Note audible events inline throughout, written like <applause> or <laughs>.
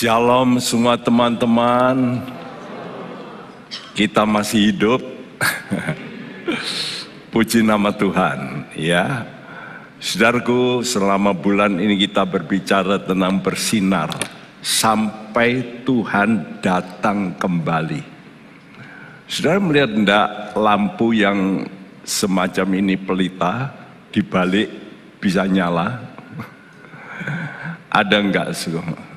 Shalom semua teman-teman. Kita masih hidup. <laughs> Puji nama Tuhan, ya. Saudaraku, selama bulan ini kita berbicara tentang bersinar sampai Tuhan datang kembali. Saudara melihat enggak lampu yang semacam ini pelita dibalik bisa nyala? <laughs> Ada enggak, Saudara?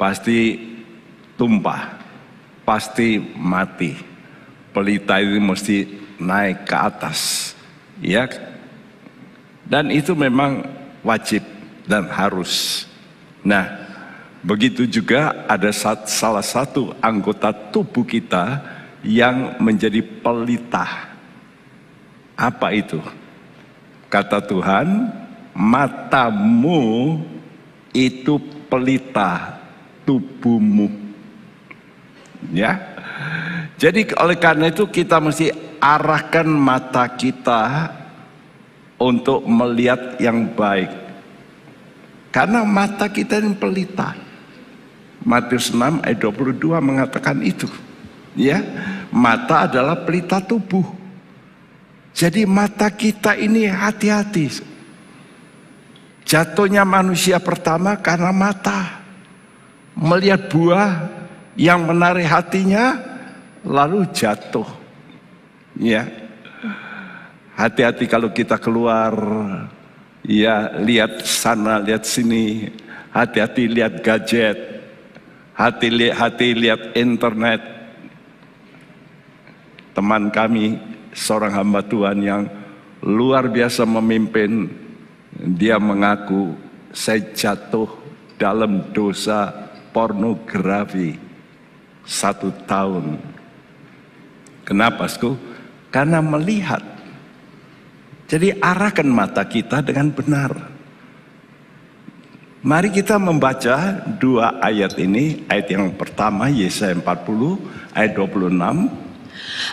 pasti tumpah, pasti mati. Pelita ini mesti naik ke atas, ya. Dan itu memang wajib dan harus. Nah, begitu juga ada salah satu anggota tubuh kita yang menjadi pelita. Apa itu? Kata Tuhan, matamu itu pelita tubuhmu. Ya. Jadi oleh karena itu kita mesti arahkan mata kita untuk melihat yang baik. Karena mata kita ini pelita. Matius 6 ayat 22 mengatakan itu. Ya, mata adalah pelita tubuh. Jadi mata kita ini hati-hati. Jatuhnya manusia pertama karena mata melihat buah yang menarik hatinya lalu jatuh. Ya. Hati-hati kalau kita keluar ya lihat sana, lihat sini. Hati-hati lihat gadget. Hati lihat hati lihat internet. Teman kami seorang hamba Tuhan yang luar biasa memimpin dia mengaku saya jatuh dalam dosa pornografi satu tahun. Kenapa, Sku? Karena melihat. Jadi arahkan mata kita dengan benar. Mari kita membaca dua ayat ini. Ayat yang pertama Yesaya 40 ayat 26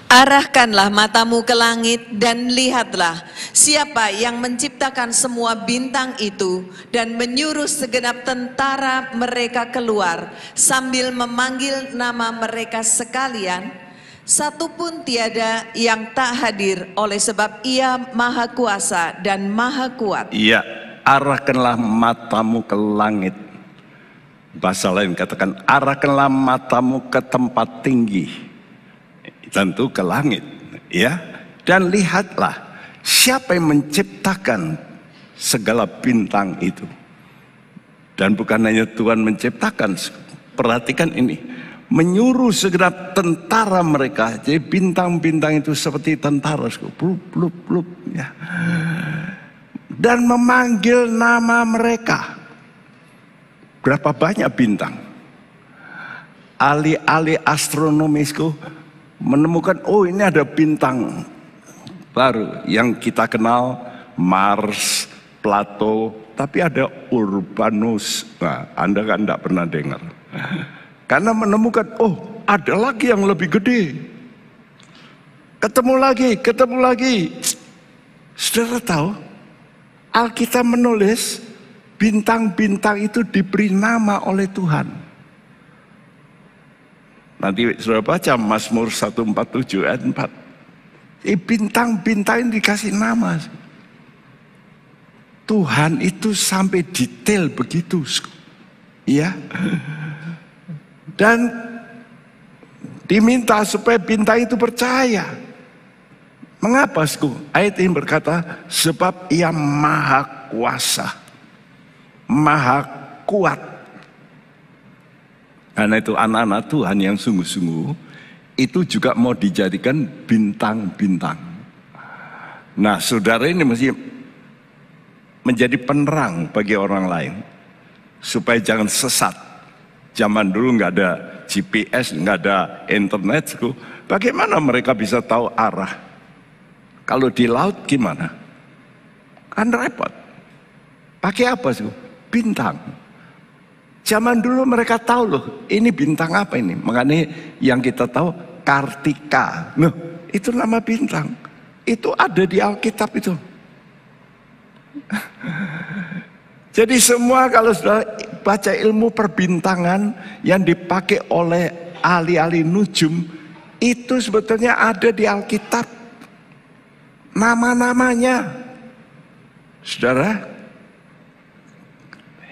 Arahkanlah matamu ke langit dan lihatlah siapa yang menciptakan semua bintang itu dan menyuruh segenap tentara mereka keluar sambil memanggil nama mereka sekalian. Satupun tiada yang tak hadir oleh sebab ia maha kuasa dan maha kuat. Iya, arahkanlah matamu ke langit. Bahasa lain katakan, arahkanlah matamu ke tempat tinggi tentu ke langit ya dan lihatlah siapa yang menciptakan segala bintang itu dan bukan hanya Tuhan menciptakan perhatikan ini menyuruh segera tentara mereka jadi bintang-bintang itu seperti tentara blub, blub, blub, ya. dan memanggil nama mereka berapa banyak bintang Ali-ali astronomisku menemukan oh ini ada bintang baru yang kita kenal Mars, Plato, tapi ada Urbanus. Nah, Anda kan tidak pernah dengar. <laughs> Karena menemukan oh ada lagi yang lebih gede. Ketemu lagi, ketemu lagi. Saudara tahu Alkitab menulis bintang-bintang itu diberi nama oleh Tuhan. Nanti sudah baca Mazmur 147 ayat 4. Eh, bintang-bintang dikasih nama. Tuhan itu sampai detail begitu. Iya. Dan diminta supaya bintang itu percaya. Mengapa, Sku? Ayat ini berkata, sebab ia maha kuasa, maha kuat, karena itu anak-anak Tuhan yang sungguh-sungguh itu juga mau dijadikan bintang-bintang. Nah, saudara ini mesti menjadi penerang bagi orang lain supaya jangan sesat. Zaman dulu nggak ada GPS, nggak ada internet. Bagaimana mereka bisa tahu arah? Kalau di laut gimana? Kan repot. Pakai apa sih? Bintang. Zaman dulu mereka tahu loh, ini bintang apa ini? Makanya yang kita tahu Kartika. Loh, itu nama bintang. Itu ada di Alkitab itu. <laughs> Jadi semua kalau sudah baca ilmu perbintangan yang dipakai oleh ahli-ahli nujum itu sebetulnya ada di Alkitab. Nama-namanya. Saudara,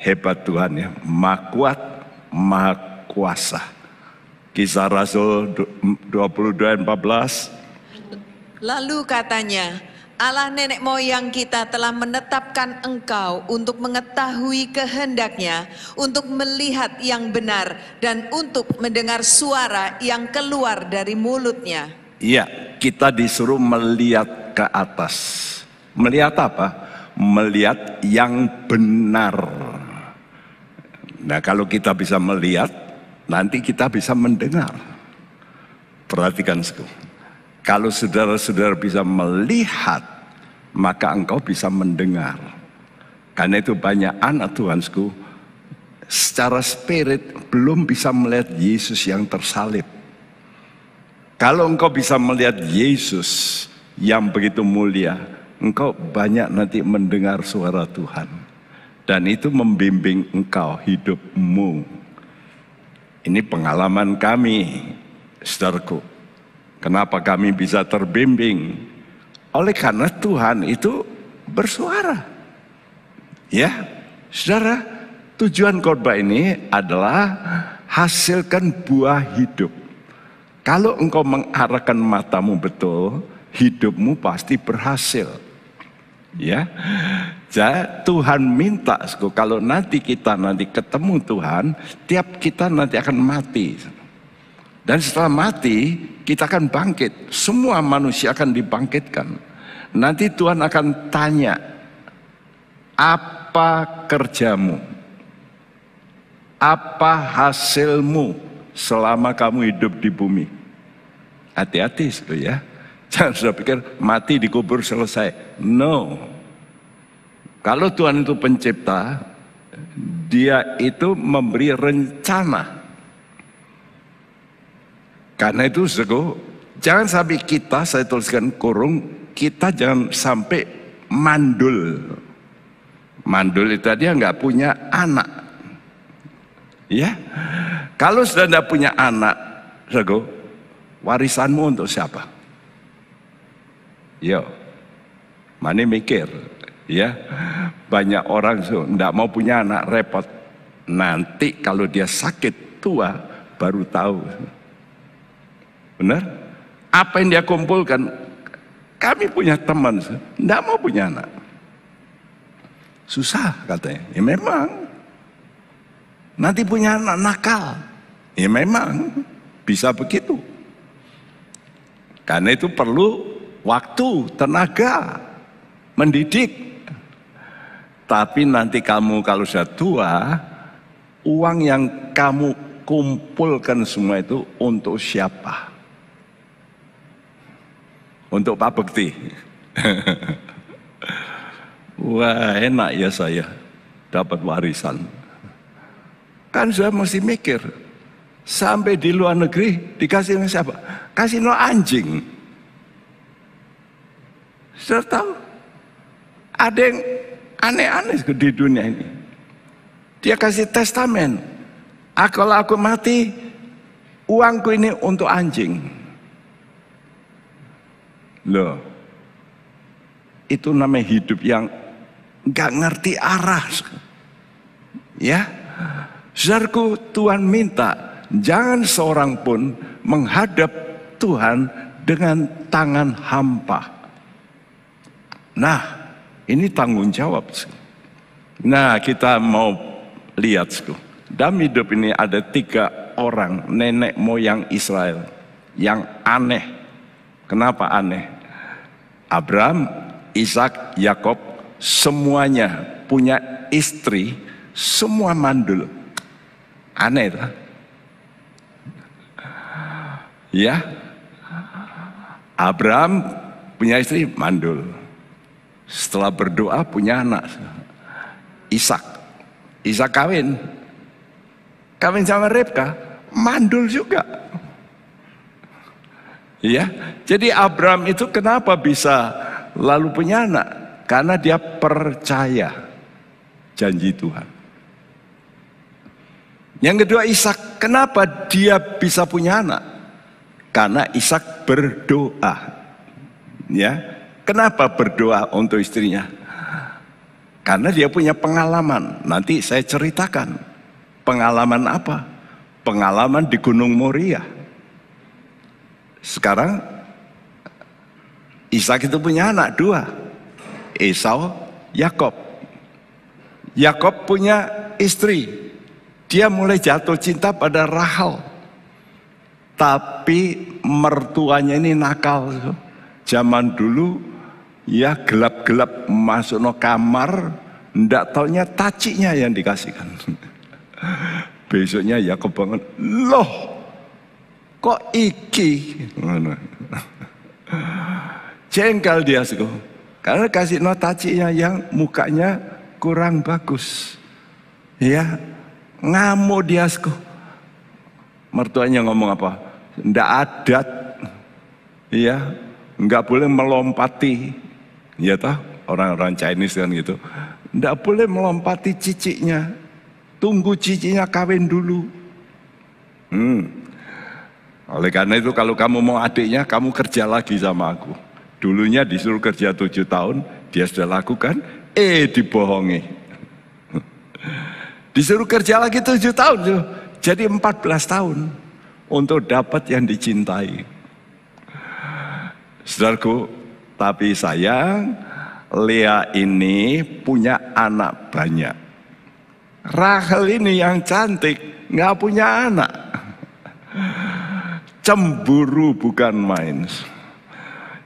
Hebat Tuhan ya, maha kuat, maha kuasa. Kisah Rasul 22 14. Lalu katanya, Allah nenek moyang kita telah menetapkan engkau untuk mengetahui kehendaknya, untuk melihat yang benar, dan untuk mendengar suara yang keluar dari mulutnya. Iya, kita disuruh melihat ke atas. Melihat apa? Melihat yang benar. Nah kalau kita bisa melihat, nanti kita bisa mendengar. Perhatikan Kalau saudara-saudara bisa melihat, maka engkau bisa mendengar. Karena itu banyak anak Tuhan Tuhansku secara spirit belum bisa melihat Yesus yang tersalib. Kalau engkau bisa melihat Yesus yang begitu mulia, engkau banyak nanti mendengar suara Tuhan. Dan itu membimbing engkau hidupmu. Ini pengalaman kami, saudaraku. Kenapa kami bisa terbimbing? Oleh karena Tuhan itu bersuara. Ya, saudara, tujuan korban ini adalah hasilkan buah hidup. Kalau engkau mengarahkan matamu betul, hidupmu pasti berhasil. Ya. Tuhan minta kalau nanti kita nanti ketemu Tuhan, tiap kita nanti akan mati. Dan setelah mati, kita akan bangkit. Semua manusia akan dibangkitkan. Nanti Tuhan akan tanya, apa kerjamu? Apa hasilmu selama kamu hidup di bumi? Hati-hati ya. <laughs> Jangan sudah pikir mati dikubur selesai. No. Kalau Tuhan itu pencipta, dia itu memberi rencana. Karena itu sego, jangan sampai kita, saya tuliskan kurung, kita jangan sampai mandul. Mandul itu dia nggak punya anak. Ya, kalau sudah tidak punya anak, sego, warisanmu untuk siapa? Yo, mana mikir? ya banyak orang tidak mau punya anak repot nanti kalau dia sakit tua baru tahu benar apa yang dia kumpulkan kami punya teman tidak mau punya anak susah katanya ya memang nanti punya anak nakal ya memang bisa begitu karena itu perlu waktu tenaga mendidik tapi nanti kamu kalau sudah tua, uang yang kamu kumpulkan semua itu untuk siapa? Untuk Pak Bekti. <laughs> Wah enak ya saya dapat warisan. Kan saya mesti mikir. Sampai di luar negeri dikasih siapa? Kasih no anjing. Saya tahu. Ada yang Aneh-aneh di dunia ini. Dia kasih testamen. Ah, kalau aku mati, uangku ini untuk anjing. Loh, itu namanya hidup yang gak ngerti arah. Ya, Zarku Tuhan minta jangan seorang pun menghadap Tuhan dengan tangan hampa. Nah, ini tanggung jawab. Nah kita mau lihat. Dalam hidup ini ada tiga orang nenek moyang Israel yang aneh. Kenapa aneh? Abraham, Ishak, Yakob semuanya punya istri, semua mandul. Aneh lah. Ya. Abraham punya istri mandul. Setelah berdoa punya anak. Ishak. Ishak kawin. Kawin sama Rebka. Mandul juga. Ya, jadi Abraham itu kenapa bisa lalu punya anak? Karena dia percaya janji Tuhan. Yang kedua Ishak, kenapa dia bisa punya anak? Karena Ishak berdoa. Ya, Kenapa berdoa untuk istrinya? Karena dia punya pengalaman. Nanti saya ceritakan. Pengalaman apa? Pengalaman di Gunung Moria. Sekarang Ishak itu punya anak dua. Esau, Yakob. Yakob punya istri. Dia mulai jatuh cinta pada Rahel. Tapi mertuanya ini nakal. Zaman dulu ya gelap-gelap masuk no kamar, ndak taunya taciknya yang dikasihkan. <laughs> Besoknya ya kebangun, loh kok iki? <laughs> Jengkel dia suku. Karena kasih no taciknya yang mukanya kurang bagus. Ya, ngamuk dia suku. Mertuanya ngomong apa? Ndak adat. Ya, nggak boleh melompati Ya tah orang-orang Chinese kan gitu. Tidak boleh melompati ciciknya. Tunggu ciciknya kawin dulu. Hmm. Oleh karena itu kalau kamu mau adiknya, kamu kerja lagi sama aku. Dulunya disuruh kerja tujuh tahun, dia sudah lakukan, eh dibohongi. <laughs> disuruh kerja lagi tujuh tahun, jadi empat belas tahun untuk dapat yang dicintai. Saudaraku, tapi sayang, Lea ini punya anak banyak. Rahel ini yang cantik, nggak punya anak. Cemburu bukan main.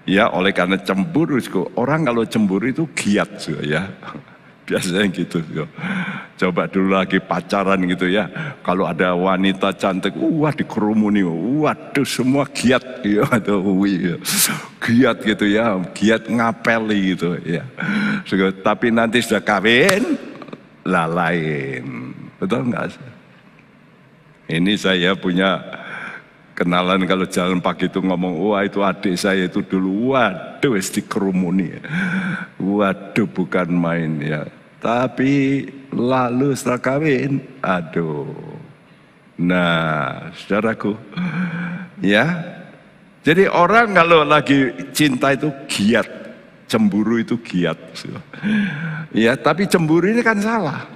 Ya, oleh karena cemburu, orang kalau cemburu itu giat, ya biasanya gitu. Coba dulu lagi pacaran gitu ya. Kalau ada wanita cantik, wah dikerumuni, waduh semua giat ya, giat gitu ya, giat ngapeli gitu ya. Tapi nanti sudah kawin, lah lain. Betul nggak? Ini saya punya kenalan kalau jalan pagi itu ngomong, wah itu adik saya itu dulu, waduh kerumuni Waduh bukan main ya. Tapi lalu setelah kawin, aduh. Nah, saudaraku, ya. Jadi orang kalau lagi cinta itu giat, cemburu itu giat. Ya, tapi cemburu ini kan salah.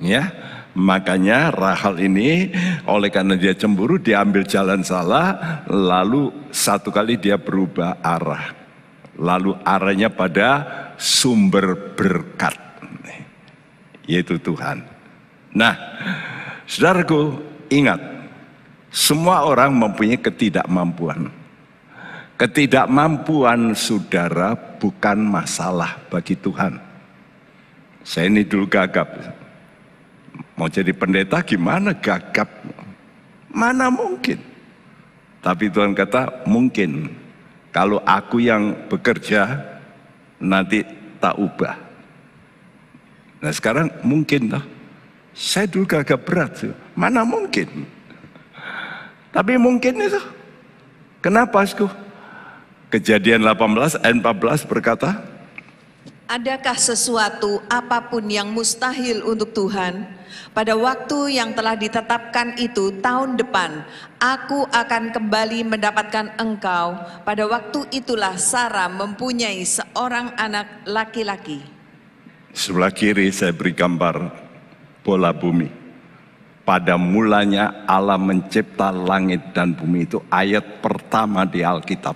Ya, Makanya Rahal ini oleh karena dia cemburu diambil jalan salah lalu satu kali dia berubah arah. Lalu arahnya pada sumber berkat yaitu Tuhan. Nah, saudaraku, ingat semua orang mempunyai ketidakmampuan. Ketidakmampuan saudara bukan masalah bagi Tuhan. Saya ini dulu gagap. Mau jadi pendeta gimana gagap? Mana mungkin? Tapi Tuhan kata mungkin. Kalau aku yang bekerja, nanti tak ubah. Nah sekarang mungkin lah. Saya dulu agak berat. Tuh. Mana mungkin? Tapi mungkin itu. Kenapa, Sku? Kejadian 18 n 14 berkata, Adakah sesuatu apapun yang mustahil untuk Tuhan? Pada waktu yang telah ditetapkan itu tahun depan, aku akan kembali mendapatkan engkau. Pada waktu itulah Sarah mempunyai seorang anak laki-laki. Sebelah kiri saya beri gambar bola bumi. Pada mulanya Allah mencipta langit dan bumi itu ayat pertama di Alkitab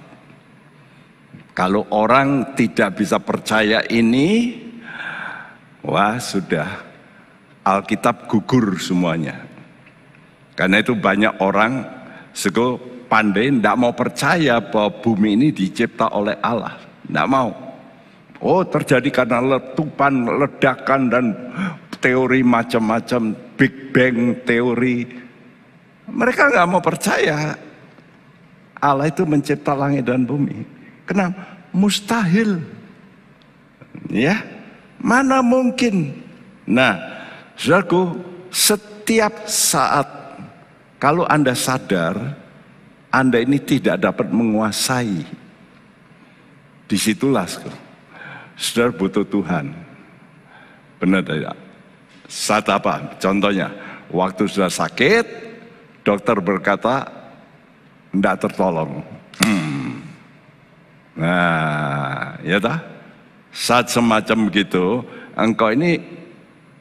kalau orang tidak bisa percaya ini, wah sudah Alkitab gugur semuanya. Karena itu banyak orang sego pandai tidak mau percaya bahwa bumi ini dicipta oleh Allah. Tidak mau. Oh terjadi karena letupan, ledakan dan teori macam-macam. Big Bang teori. Mereka nggak mau percaya Allah itu mencipta langit dan bumi. Kenapa? Mustahil. Ya. Mana mungkin? Nah, Saudaraku, setiap saat kalau Anda sadar Anda ini tidak dapat menguasai disitulah Saudara butuh Tuhan. Benar tidak? Ya? Saat apa? Contohnya, waktu sudah sakit, dokter berkata, tidak tertolong. Nah, ya tak Saat semacam gitu, engkau ini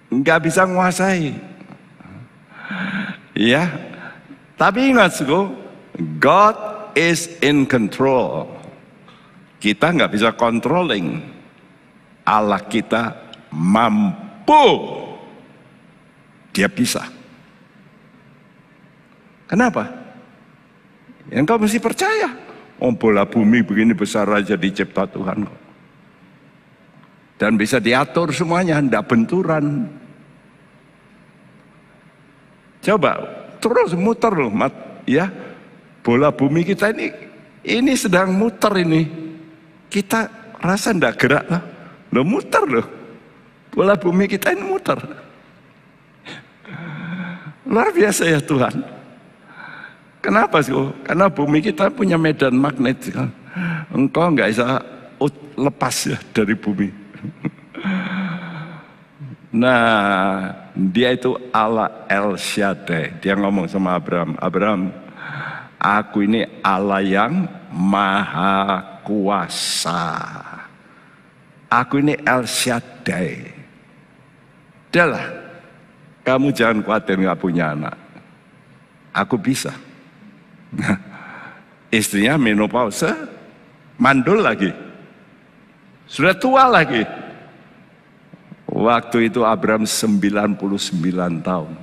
nggak bisa menguasai. Ya, tapi ingat suku, God is in control. Kita nggak bisa controlling. Allah kita mampu. Dia bisa. Kenapa? Yang kau mesti percaya. Oh bola bumi begini besar aja dicipta Tuhan kok. Dan bisa diatur semuanya, tidak benturan. Coba terus muter loh, mat, ya bola bumi kita ini ini sedang muter ini. Kita rasa tidak gerak lah lo muter loh. Bola bumi kita ini muter. Luar biasa ya Tuhan. Kenapa sih? Oh? Karena bumi kita punya medan magnet. Ya. Engkau nggak bisa lepas ya dari bumi. <laughs> Nah, dia itu Allah El Shaddai. Dia ngomong sama Abraham, Abraham, aku ini Allah yang maha kuasa. Aku ini El Shaddai. Dahlah, kamu jangan khawatir nggak punya anak. Aku bisa. Nah, <laughs> istrinya menopause, mandul lagi. Sudah tua lagi. Waktu itu Abraham 99 tahun.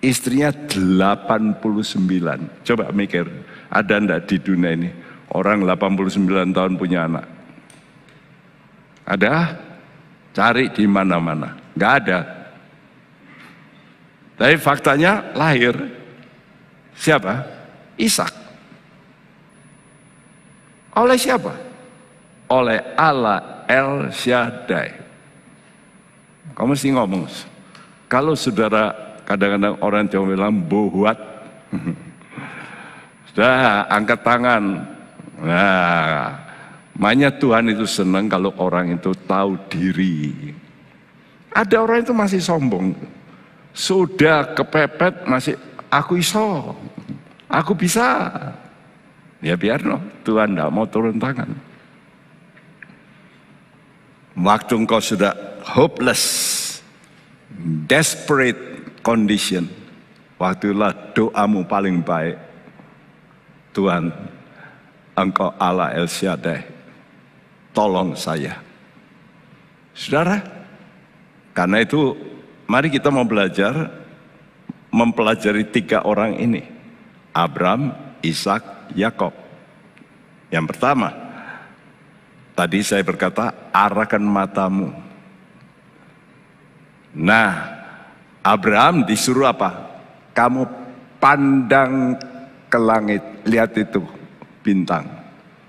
Istrinya 89. Coba mikir, ada ndak di dunia ini orang 89 tahun punya anak? Ada? Cari di mana-mana. Nggak ada. Tapi faktanya lahir. Siapa? Ishak. Oleh siapa? Oleh Allah El Shaddai. Kamu mesti ngomong. Kalau saudara kadang-kadang orang Jawa bilang buat. <laughs> Sudah angkat tangan. Nah, makanya Tuhan itu senang kalau orang itu tahu diri. Ada orang itu masih sombong. Sudah kepepet masih aku iso. Aku bisa. Ya biar loh, Tuhan tidak mau turun tangan. Waktu engkau sudah hopeless, desperate condition, waktulah doamu paling baik. Tuhan, engkau Allah El Shaddai, tolong saya. Saudara, karena itu mari kita mau belajar mempelajari tiga orang ini. Abram, Ishak, Yakob. Yang pertama, tadi saya berkata arahkan matamu. Nah, Abraham disuruh apa? Kamu pandang ke langit, lihat itu bintang.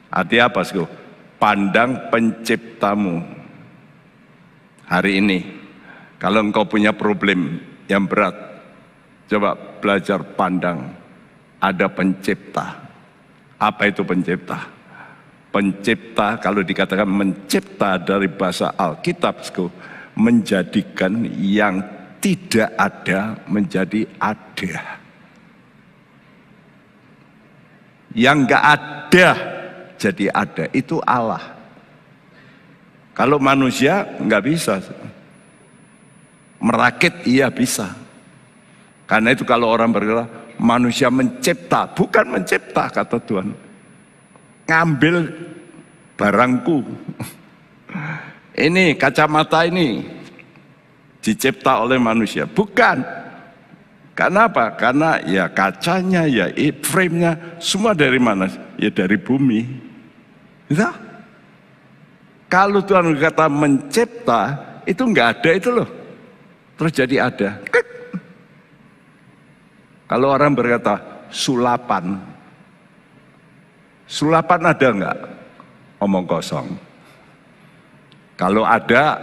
Hati apa, Sku? Pandang penciptamu hari ini. Kalau engkau punya problem yang berat, coba belajar pandang ada pencipta. Apa itu pencipta? Pencipta kalau dikatakan mencipta dari bahasa Alkitab menjadikan yang tidak ada menjadi ada. Yang nggak ada jadi ada itu Allah. Kalau manusia nggak bisa merakit iya bisa. Karena itu kalau orang bergerak manusia mencipta, bukan mencipta kata Tuhan. Ngambil barangku. <laughs> Ini kacamata ini dicipta oleh manusia, bukan. Karena apa? Karena ya kacanya, ya frame-nya semua dari mana? Ya dari bumi. Ya. Kalau Tuhan berkata mencipta, itu enggak ada itu loh. Terus jadi ada. Kalau orang berkata sulapan, sulapan ada enggak? Omong kosong. Kalau ada,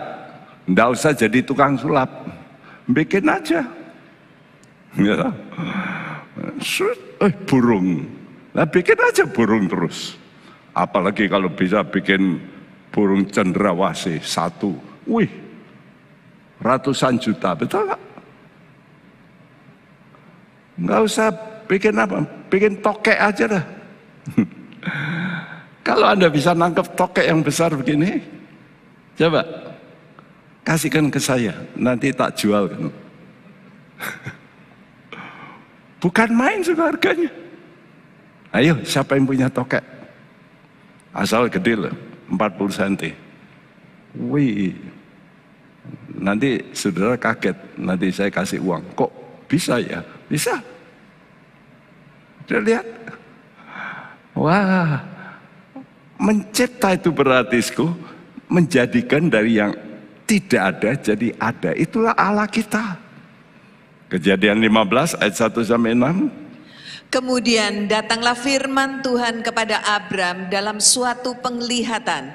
enggak usah jadi tukang sulap, bikin aja. <laughs> Ya. Eh, burung, Nah, bikin aja burung terus. Apalagi kalau bisa bikin burung cendrawasih satu, wih ratusan juta, betul nggak? Nggak usah bikin apa, bikin tokek aja dah. <laughs> Kalau Anda bisa nangkep tokek yang besar begini, coba kasihkan ke saya, nanti tak jual <laughs> Bukan main suka harganya. Ayo, siapa yang punya tokek? Asal gede loh, 40 cm. Wih, nanti saudara kaget, nanti saya kasih uang. Kok bisa ya? Bisa. Sudah lihat? Wah, mencipta itu beratisku menjadikan dari yang tidak ada jadi ada. Itulah Allah kita. Kejadian 15 ayat 1 sampai 6. Kemudian datanglah firman Tuhan kepada Abram dalam suatu penglihatan.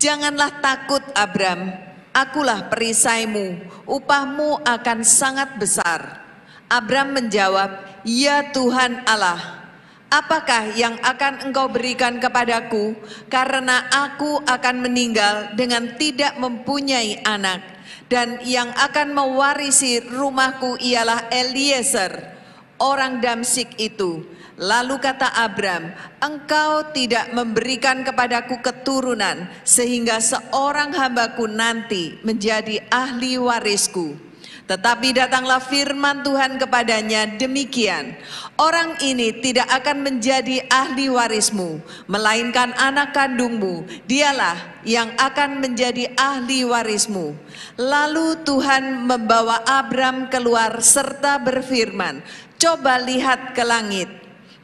Janganlah takut Abram, akulah perisaimu, upahmu akan sangat besar. Abram menjawab, "Ya Tuhan Allah, apakah yang akan Engkau berikan kepadaku karena aku akan meninggal dengan tidak mempunyai anak dan yang akan mewarisi rumahku ialah Eliezer, orang Damsik itu." Lalu kata Abram, "Engkau tidak memberikan kepadaku keturunan, sehingga seorang hambaku nanti menjadi ahli warisku." Tetapi datanglah firman Tuhan kepadanya demikian. Orang ini tidak akan menjadi ahli warismu, melainkan anak kandungmu. Dialah yang akan menjadi ahli warismu. Lalu Tuhan membawa Abram keluar serta berfirman, Coba lihat ke langit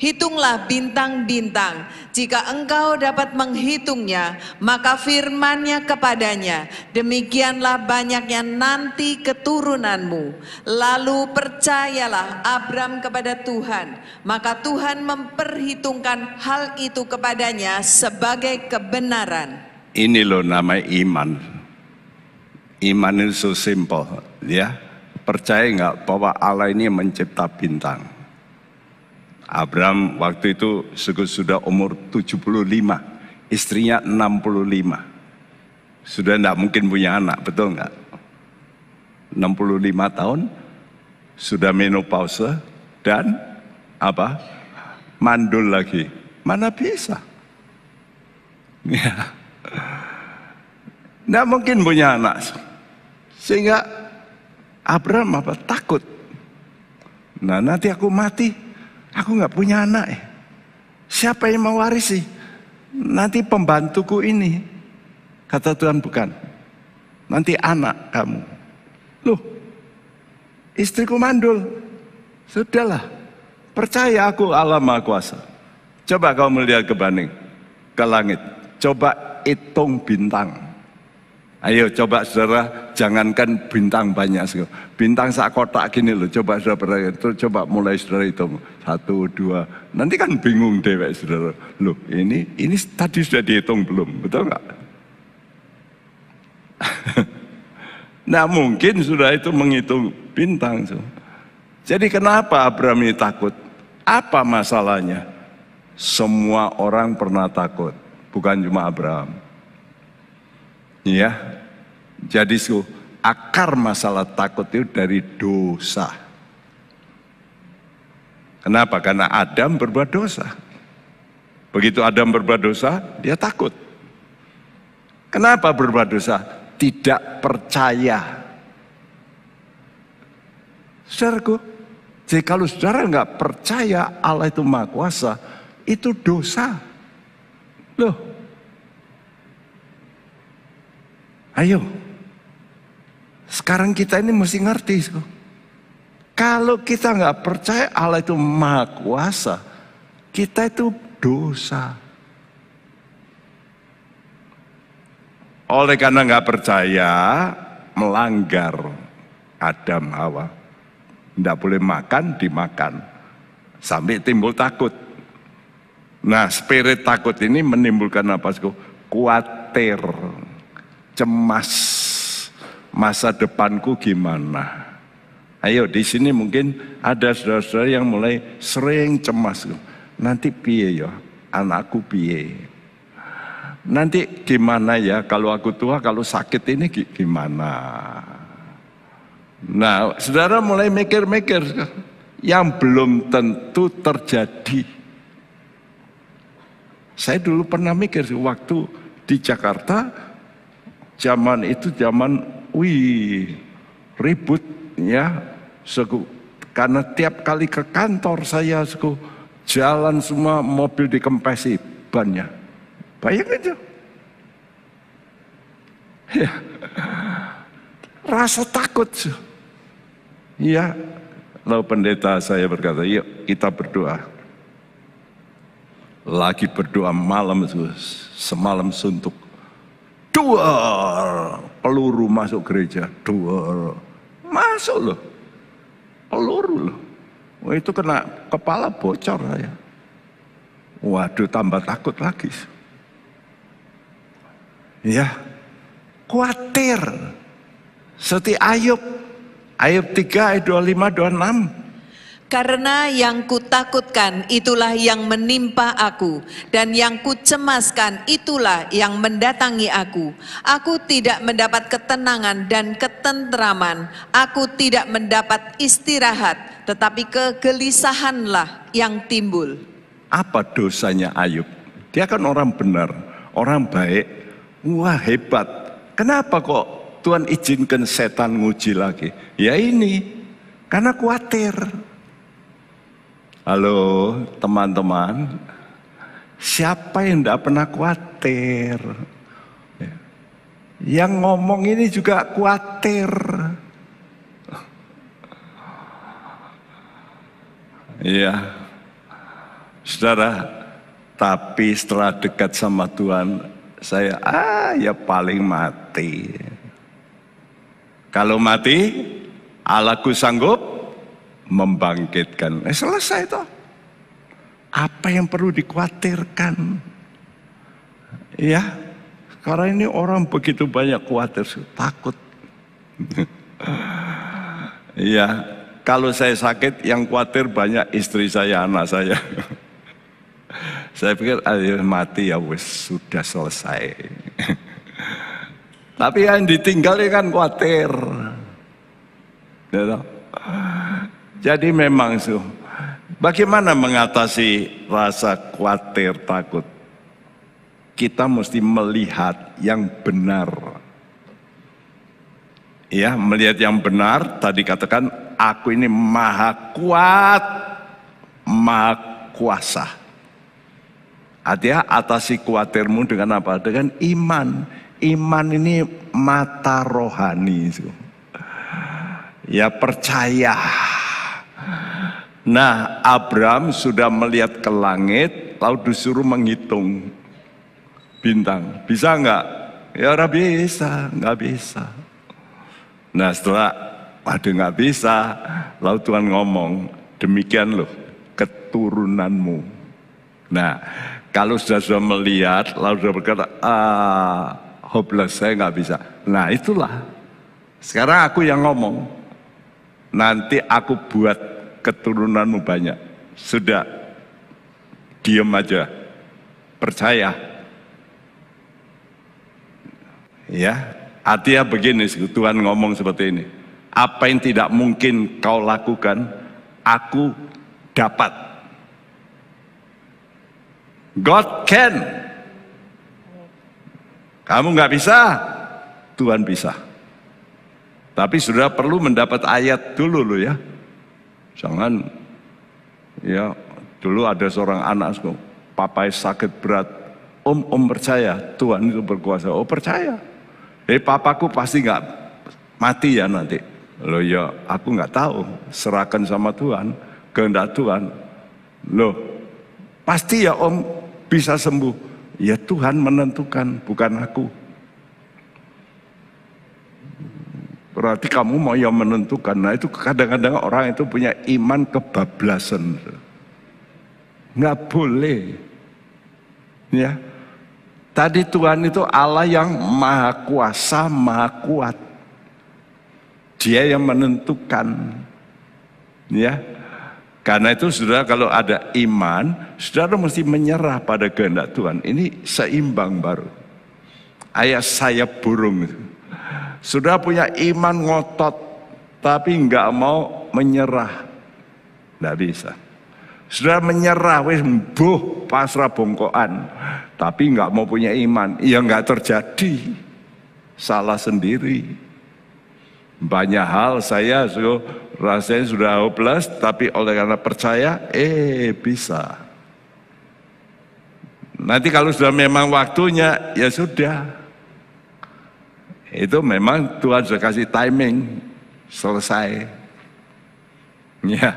Hitunglah bintang-bintang, jika engkau dapat menghitungnya, maka firmannya kepadanya, demikianlah banyaknya nanti keturunanmu. Lalu percayalah Abram kepada Tuhan, maka Tuhan memperhitungkan hal itu kepadanya sebagai kebenaran. Ini loh nama iman. Iman itu so simple, ya. Percaya nggak bahwa Allah ini mencipta bintang? Abraham waktu itu sudah umur 75, istrinya 65. Sudah tidak mungkin punya anak, betul nggak? 65 tahun, sudah menopause dan apa? Mandul lagi. Mana bisa? Ya. Tidak mungkin punya anak. Sehingga Abraham apa takut. Nah nanti aku mati Aku nggak punya anak ya. Siapa yang mewarisi? Nanti pembantuku ini. Kata Tuhan bukan. Nanti anak kamu. Loh, istriku mandul. Sudahlah, percaya aku Allah Maha Kuasa. Coba kau melihat ke banding, ke langit. Coba hitung bintang. Ayo coba saudara, jangankan bintang banyak. sih. Bintang sak kotak gini loh, coba saudara terus coba mulai saudara itu Satu, dua, nanti kan bingung dewek saudara. Loh ini, ini tadi sudah dihitung belum, betul nggak? <laughs> nah mungkin sudah itu menghitung bintang. So. Jadi kenapa Abraham ini takut? Apa masalahnya? Semua orang pernah takut, bukan cuma Abraham. Ya. Jadi akar masalah takut itu dari dosa. Kenapa? Karena Adam berbuat dosa. Begitu Adam berbuat dosa, dia takut. Kenapa berbuat dosa? Tidak percaya. Saudaraku, jadi kalau saudara nggak percaya Allah itu maha kuasa, itu dosa. Loh, Ayo. Sekarang kita ini mesti ngerti. Kalau kita nggak percaya Allah itu maha kuasa, kita itu dosa. Oleh karena nggak percaya, melanggar Adam Hawa. Tidak boleh makan, dimakan. Sampai timbul takut. Nah, spirit takut ini menimbulkan apa? Kuatir cemas masa depanku gimana. Ayo di sini mungkin ada saudara-saudara yang mulai sering cemas. Nanti piye ya, anakku piye. Nanti gimana ya kalau aku tua kalau sakit ini gimana. Nah, saudara mulai mikir-mikir yang belum tentu terjadi. Saya dulu pernah mikir waktu di Jakarta zaman itu zaman wih ribut ya suku karena tiap kali ke kantor saya suku jalan semua mobil dikempesi bannya banyak aja ya rasa takut ya lalu pendeta saya berkata yuk kita berdoa lagi berdoa malam semalam suntuk duel. Peluru masuk gereja, duel. Masuk loh. Peluru loh. Wah, itu kena kepala bocor ya Waduh, tambah takut lagi. Ya, khawatir. Seperti Ayub. Ayub 3, ayat 25, 26. Karena yang kutakutkan itulah yang menimpa aku, dan yang kucemaskan itulah yang mendatangi aku. Aku tidak mendapat ketenangan dan ketentraman, aku tidak mendapat istirahat, tetapi kegelisahanlah yang timbul. Apa dosanya Ayub? Dia kan orang benar, orang baik, wah hebat. Kenapa kok Tuhan izinkan setan nguji lagi? Ya ini, karena khawatir Halo teman-teman, siapa yang tidak pernah khawatir? Yang ngomong ini juga khawatir. Iya, saudara. Tapi setelah dekat sama Tuhan, saya ah ya paling mati. Kalau mati, Allahku sanggup membangkitkan. Eh, selesai toh. Apa yang perlu dikhawatirkan? Ya, karena ini orang begitu banyak khawatir, takut. <laughs> ya kalau saya sakit yang khawatir banyak istri saya, anak saya. <laughs> saya pikir akhir ya, mati ya wis sudah selesai. <laughs> Tapi yang ditinggal ya, kan khawatir. Ya, you jadi memang so, bagaimana mengatasi rasa khawatir takut? Kita mesti melihat yang benar. Ya, melihat yang benar tadi katakan aku ini maha kuat, maha kuasa. Artinya atasi kuatirmu dengan apa? Dengan iman. Iman ini mata rohani. itu. Ya percaya Nah, Abram sudah melihat ke langit, lalu disuruh menghitung bintang. Bisa nggak? Ya orang bisa, nggak bisa. Nah setelah, waduh nggak bisa, lalu Tuhan ngomong, demikian loh, keturunanmu. Nah, kalau sudah sudah melihat, lalu sudah berkata, ah, hopeless, saya nggak bisa. Nah itulah, sekarang aku yang ngomong, nanti aku buat keturunanmu banyak. Sudah, diam aja, percaya. Ya, artinya begini, Tuhan ngomong seperti ini. Apa yang tidak mungkin kau lakukan, aku dapat. God can. Kamu nggak bisa, Tuhan bisa. Tapi sudah perlu mendapat ayat dulu loh ya. Jangan ya dulu ada seorang anak papai sakit berat. Om om percaya Tuhan itu berkuasa. Oh percaya. Eh papaku pasti nggak mati ya nanti. lo ya aku nggak tahu. Serahkan sama Tuhan. Kehendak Tuhan. lo pasti ya om bisa sembuh. Ya Tuhan menentukan bukan aku. Berarti kamu mau yang menentukan. Nah itu kadang-kadang orang itu punya iman kebablasan. Nggak boleh. Ya. Tadi Tuhan itu Allah yang maha kuasa, maha kuat. Dia yang menentukan. Ya. Karena itu saudara kalau ada iman, saudara mesti menyerah pada kehendak Tuhan. Ini seimbang baru. Ayah saya burung itu sudah punya iman ngotot, tapi nggak mau menyerah. Nggak bisa. Sudah menyerah, wis buh pasrah bongkoan. Tapi nggak mau punya iman. Ya nggak terjadi. Salah sendiri. Banyak hal saya so, rasanya sudah hopeless, tapi oleh karena percaya, eh bisa. Nanti kalau sudah memang waktunya, ya sudah itu memang Tuhan sudah kasih timing selesai. Ya,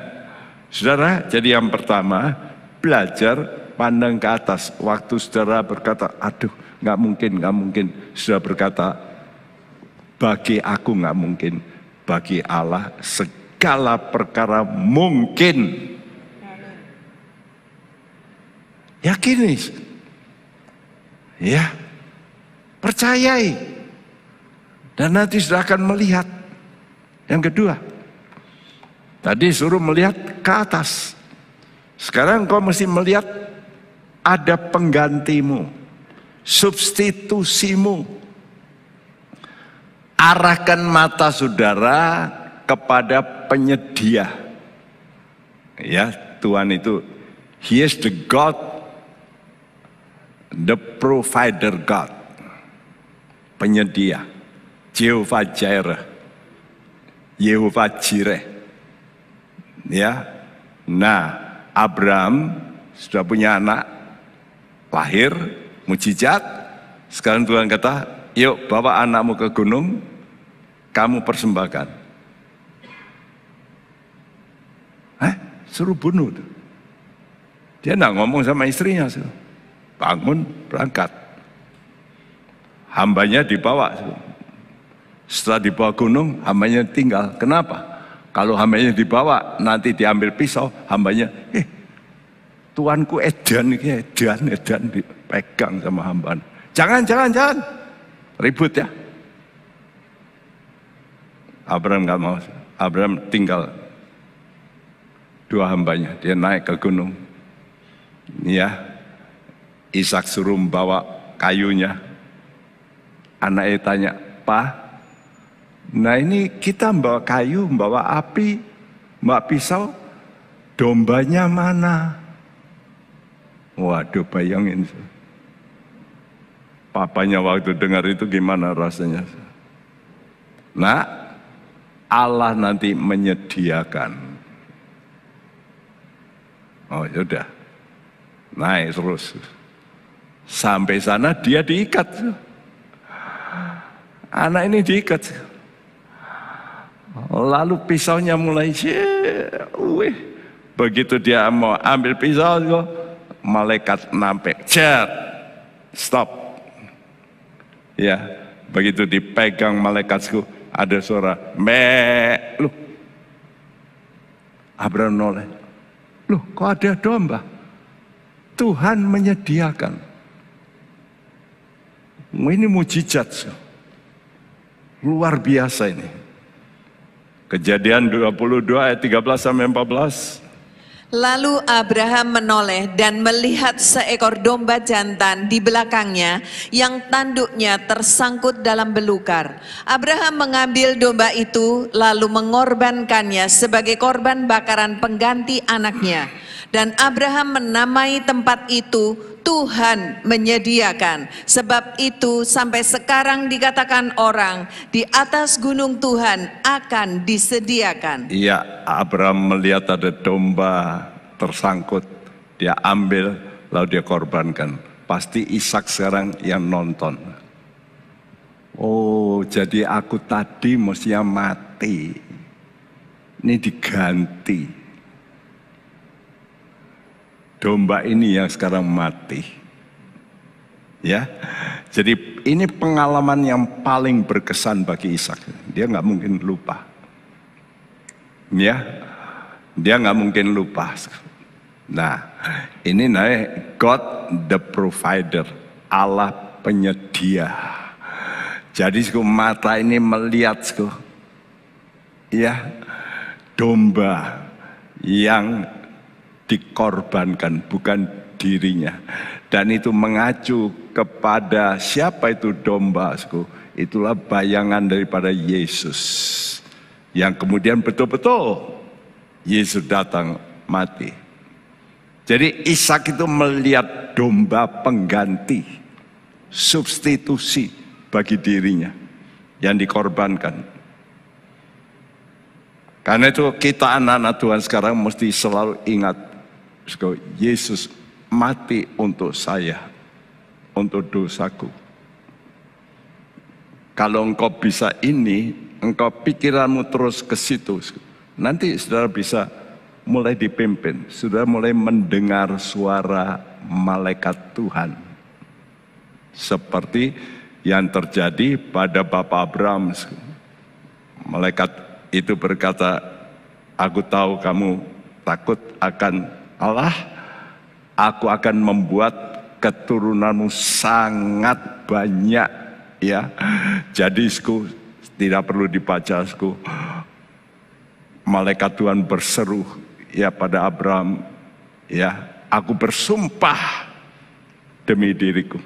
saudara, jadi yang pertama belajar pandang ke atas. Waktu saudara berkata, aduh, nggak mungkin, nggak mungkin. Saudara berkata, bagi aku nggak mungkin, bagi Allah segala perkara mungkin. Yakini, ya, percayai. Dan nanti sudah akan melihat. Yang kedua, tadi suruh melihat ke atas. Sekarang kau mesti melihat ada penggantimu, substitusimu. Arahkan mata saudara kepada penyedia. Ya, Tuhan itu He is the God the provider God. Penyedia. Jehovah Jireh. Jehovah Jireh. Ya. Nah, Abraham sudah punya anak lahir mujizat. Sekarang Tuhan kata, "Yuk, bawa anakmu ke gunung, kamu persembahkan." Eh, Suruh bunuh tuh. Dia nggak ngomong sama istrinya. Bangun, berangkat. Hambanya dibawa. Suruh setelah dibawa gunung, hambanya tinggal. Kenapa? Kalau hambanya dibawa, nanti diambil pisau, hambanya, eh, tuanku edan, edan, edan, dipegang sama hamba Jangan, jangan, jangan. Ribut ya. Abraham nggak mau. Abraham tinggal dua hambanya. Dia naik ke gunung. Ini ya, Ishak suruh bawa kayunya. Anaknya tanya, Pak, Nah ini kita membawa kayu, membawa api, membawa pisau, dombanya mana? Waduh bayangin. Papanya waktu dengar itu gimana rasanya? Nah, Allah nanti menyediakan. Oh yaudah naik terus. Sampai sana dia diikat. Anak ini diikat. Lalu pisaunya mulai sih, Begitu dia mau ambil pisau, malaikat nampak, cer, Stop. Ya, begitu dipegang malaikatku ada suara me lu Abraham noleh lu, kok ada domba Tuhan menyediakan ini mujizat luar biasa ini Kejadian 22 ayat 13 sampai 14. Lalu Abraham menoleh dan melihat seekor domba jantan di belakangnya yang tanduknya tersangkut dalam belukar. Abraham mengambil domba itu lalu mengorbankannya sebagai korban bakaran pengganti anaknya. Dan Abraham menamai tempat itu Tuhan menyediakan. Sebab itu sampai sekarang dikatakan orang di atas gunung Tuhan akan disediakan. Iya, Abraham melihat ada domba tersangkut, dia ambil lalu dia korbankan. Pasti Ishak sekarang yang nonton. Oh, jadi aku tadi mestinya mati. Ini diganti domba ini yang sekarang mati. Ya, jadi ini pengalaman yang paling berkesan bagi Ishak. Dia nggak mungkin lupa. Ya, dia nggak mungkin lupa. Nah, ini naik God the Provider, Allah penyedia. Jadi sku mata ini melihat sku, ya domba yang dikorbankan, bukan dirinya. Dan itu mengacu kepada siapa itu domba, itulah bayangan daripada Yesus. Yang kemudian betul-betul Yesus datang mati. Jadi Ishak itu melihat domba pengganti, substitusi bagi dirinya yang dikorbankan. Karena itu kita anak-anak Tuhan sekarang mesti selalu ingat Yesus mati untuk saya, untuk dosaku. Kalau engkau bisa ini, engkau pikiranmu terus ke situ. Nanti saudara bisa mulai dipimpin, saudara mulai mendengar suara malaikat Tuhan. Seperti yang terjadi pada Bapak Abraham. Malaikat itu berkata, aku tahu kamu takut akan Allah, aku akan membuat keturunanmu sangat banyak ya. Jadi sku tidak perlu dibaca sku. Malaikat Tuhan berseru ya pada Abraham ya, aku bersumpah demi diriku.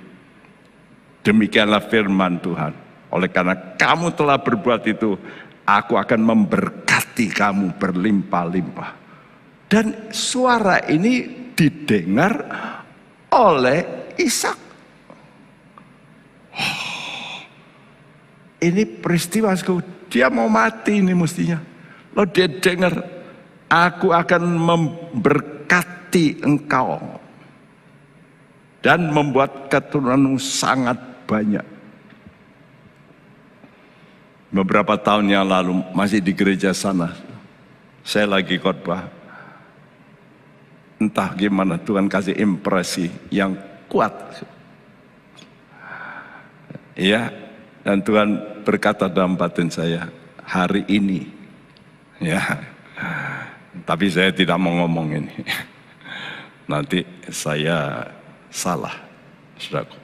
Demikianlah firman Tuhan. Oleh karena kamu telah berbuat itu, aku akan memberkati kamu berlimpah-limpah. Dan suara ini didengar oleh Ishak. Oh, ini peristiwa dia mau mati ini mestinya. Lo dia dengar, aku akan memberkati engkau dan membuat keturunanmu sangat banyak. Beberapa tahun yang lalu masih di gereja sana, saya lagi khotbah Entah gimana Tuhan kasih impresi yang kuat. Ya, dan Tuhan berkata dalam batin saya, hari ini. Ya. Tapi saya tidak mau ngomong ini. Nanti saya salah, Saudaraku.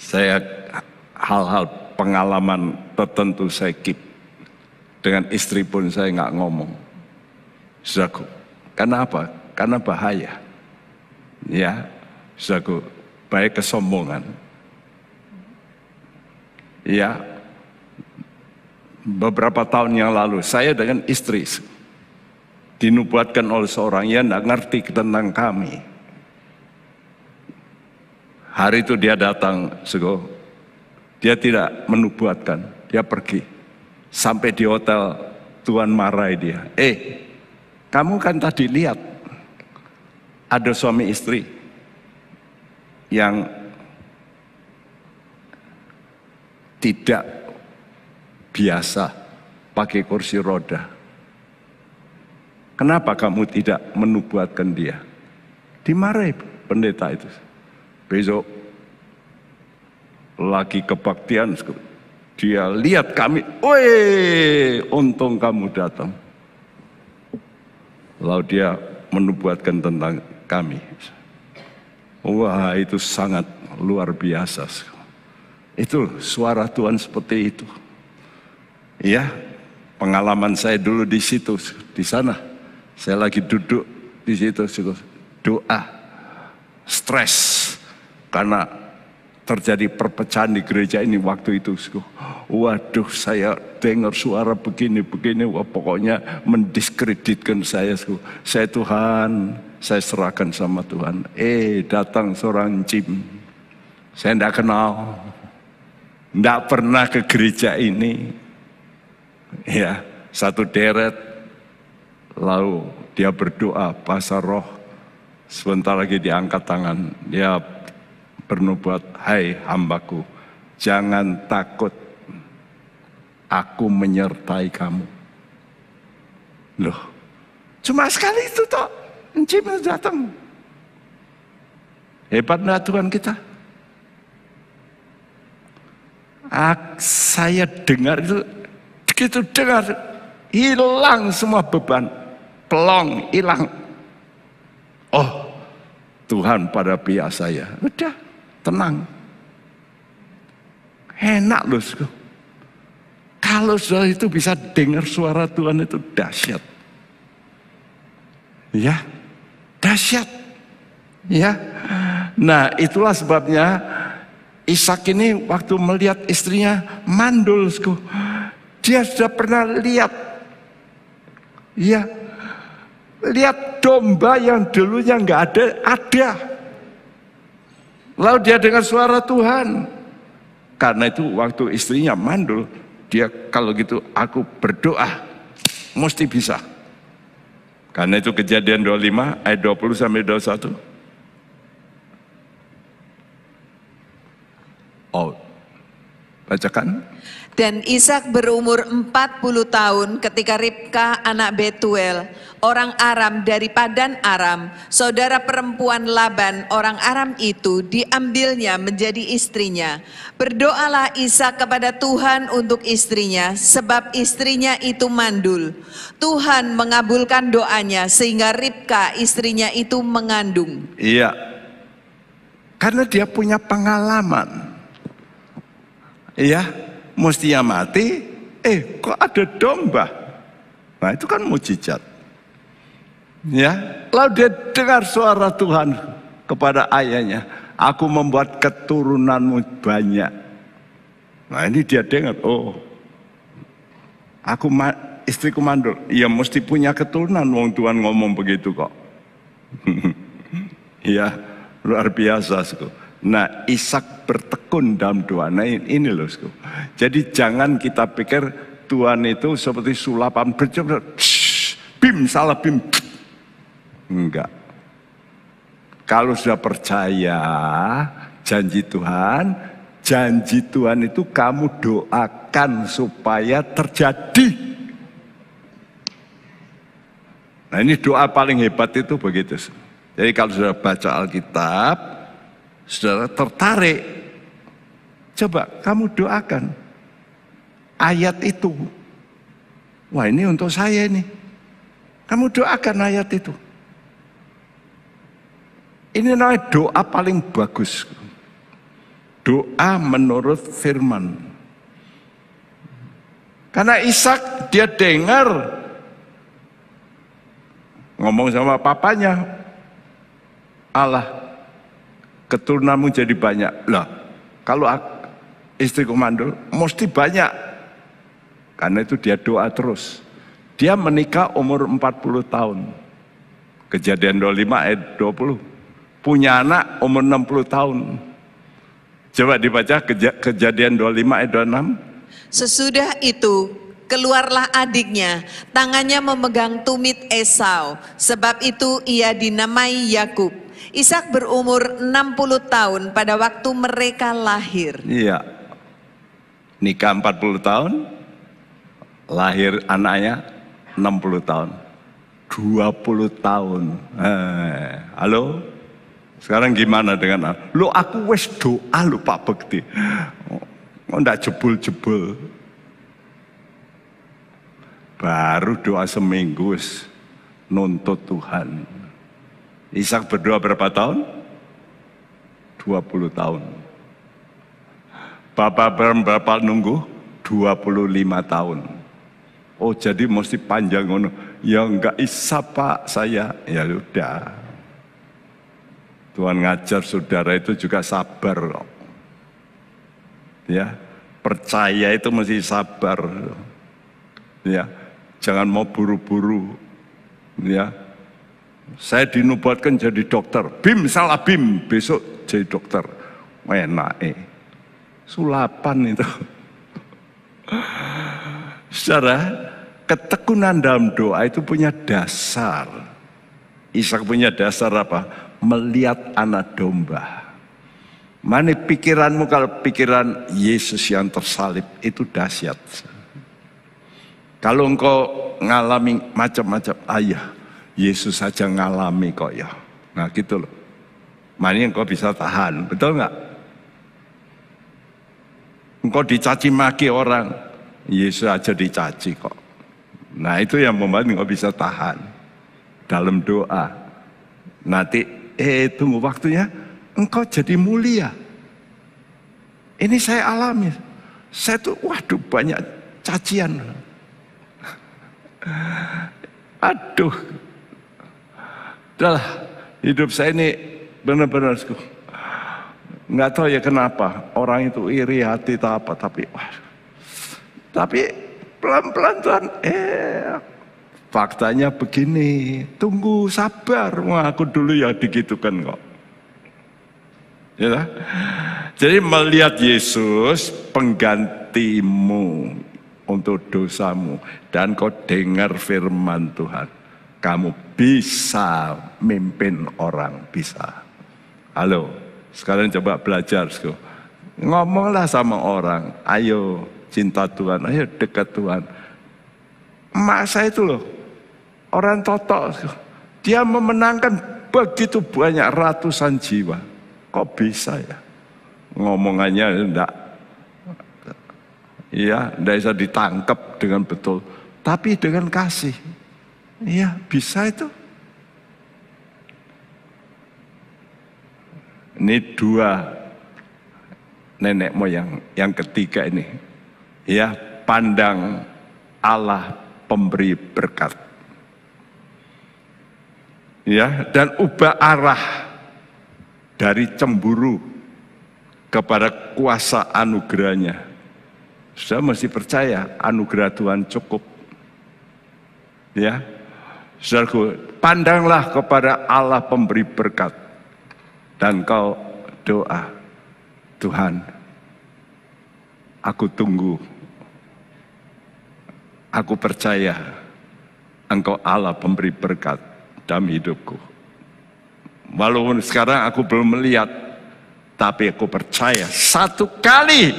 Saya hal-hal pengalaman tertentu saya keep. Dengan istri pun saya nggak ngomong. Saudaraku, karena apa? karena bahaya. Ya, saudaraku, baik kesombongan. Ya, beberapa tahun yang lalu saya dengan istri dinubuatkan oleh seorang yang tidak ngerti tentang kami. Hari itu dia datang, Sego. Dia tidak menubuatkan, dia pergi. Sampai di hotel, tuan marahi dia. Eh, kamu kan tadi lihat ada suami istri yang tidak biasa pakai kursi roda. Kenapa kamu tidak menubuatkan dia? Dimarahi pendeta itu. Besok lagi kebaktian, dia lihat kami, Woi, untung kamu datang. Lalu dia menubuatkan tentang kami. Wah itu sangat luar biasa. Itu suara Tuhan seperti itu. Ya, pengalaman saya dulu di situ, di sana. Saya lagi duduk di situ, situ. doa, stres. Karena terjadi perpecahan di gereja ini waktu itu. Waduh saya dengar suara begini-begini, wah pokoknya mendiskreditkan saya. Saya Tuhan, saya serahkan sama Tuhan. Eh, datang seorang Jim. Saya tidak kenal. Tidak pernah ke gereja ini. Ya, satu deret. Lalu dia berdoa, pasar roh. Sebentar lagi diangkat tangan. Dia bernubuat, hai hambaku, jangan takut. Aku menyertai kamu. Loh, cuma sekali itu toh. Encim datang. Hebat nggak Tuhan kita? Ak, saya dengar itu, begitu dengar, hilang semua beban. Pelong, hilang. Oh, Tuhan pada pihak saya. Udah, tenang. Enak loh. Kalau sudah itu bisa dengar suara Tuhan itu dahsyat. Ya, Dahsyat. Ya. Nah, itulah sebabnya Ishak ini waktu melihat istrinya mandul, dia sudah pernah lihat. Ya. Lihat domba yang dulunya nggak ada, ada. Lalu dia dengan suara Tuhan. Karena itu waktu istrinya mandul, dia kalau gitu aku berdoa mesti bisa. Karena itu kejadian 25 ayat 20 sampai 21. Oh, Bacakan. Dan Ishak berumur 40 tahun ketika Ribka anak Betuel, orang Aram dari Padan Aram, saudara perempuan Laban orang Aram itu diambilnya menjadi istrinya. Berdoalah Ishak kepada Tuhan untuk istrinya, sebab istrinya itu mandul. Tuhan mengabulkan doanya sehingga Ribka istrinya itu mengandung. Iya. Karena dia punya pengalaman. Iya, mestinya mati, eh kok ada domba? Nah itu kan mujizat. Ya, lalu dia dengar suara Tuhan kepada ayahnya, aku membuat keturunanmu banyak. Nah ini dia dengar, oh aku ma istriku mandul, ya mesti punya keturunan, wong Tuhan ngomong begitu kok. <laughs> ya, luar biasa. sekolah. Nah, Ishak bertekun dalam doa. Nah, ini loh. Jadi jangan kita pikir Tuhan itu seperti sulapan berjumpa. Bim, salah bim. Enggak. Kalau sudah percaya janji Tuhan, janji Tuhan itu kamu doakan supaya terjadi. Nah ini doa paling hebat itu begitu. Jadi kalau sudah baca Alkitab, saudara tertarik, coba kamu doakan ayat itu. Wah ini untuk saya ini. Kamu doakan ayat itu. Ini namanya doa paling bagus. Doa menurut firman. Karena Ishak dia dengar ngomong sama papanya Allah keturunanmu jadi banyak. Lah, kalau istri komando, mesti banyak. Karena itu dia doa terus. Dia menikah umur 40 tahun. Kejadian 25 ayat 20. Punya anak umur 60 tahun. Coba dibaca kejadian 25 ayat 26. Sesudah itu keluarlah adiknya, tangannya memegang tumit Esau, sebab itu ia dinamai Yakub. Ishak berumur 60 tahun pada waktu mereka lahir. Iya. Nikah 40 tahun, lahir anaknya 60 tahun. 20 tahun. Eh, halo? Sekarang gimana dengan lu aku wes doa lu Pak Bekti. Oh, ndak jebul-jebul. Baru doa seminggu nuntut Tuhan. Ishak berdoa berapa tahun? 20 tahun. Bapak berapa nunggu? 25 tahun. Oh jadi mesti panjang ngono. Ya enggak isa pak saya. Ya udah. Tuhan ngajar saudara itu juga sabar loh. Ya, percaya itu mesti sabar. Ya, jangan mau buru-buru. Ya, saya dinubuatkan jadi dokter. Bim salah bim, besok jadi dokter. Enak eh. Sulapan itu. <laughs> Saudara, ketekunan dalam doa itu punya dasar. Ishak punya dasar apa? Melihat anak domba. Mana pikiranmu kalau pikiran Yesus yang tersalib itu dahsyat. Kalau engkau ngalami macam-macam ayah, iya. Yesus saja ngalami kok ya. Nah gitu loh. Mana engkau bisa tahan, betul nggak? Engkau dicaci maki orang, Yesus aja dicaci kok. Nah itu yang membuat engkau bisa tahan dalam doa. Nanti, eh tunggu waktunya, engkau jadi mulia. Ini saya alami. Saya tuh, waduh banyak cacian. <laughs> Aduh, Udahlah, hidup saya ini benar-benar nggak tahu ya kenapa orang itu iri hati tak apa tapi wah. tapi pelan-pelan Tuhan eh faktanya begini tunggu sabar wah aku dulu ya digitukan kok ya jadi melihat Yesus penggantimu untuk dosamu dan kau dengar firman Tuhan kamu bisa mimpin orang, bisa. Halo, sekarang coba belajar. Ngomonglah sama orang, ayo cinta Tuhan, ayo dekat Tuhan. Masa itu loh, orang totok. Dia memenangkan begitu banyak ratusan jiwa. Kok bisa ya? Ngomongannya enggak Iya, tidak bisa ditangkap dengan betul. Tapi dengan kasih. Iya, bisa itu. Ini dua nenek moyang yang ketiga ini. Ya, pandang Allah pemberi berkat. Ya, dan ubah arah dari cemburu kepada kuasa anugerahnya. Saya masih percaya anugerah Tuhan cukup. Ya, Saudaraku, pandanglah kepada Allah pemberi berkat. Dan kau doa, Tuhan, aku tunggu. Aku percaya engkau Allah pemberi berkat dalam hidupku. Walaupun sekarang aku belum melihat, tapi aku percaya satu kali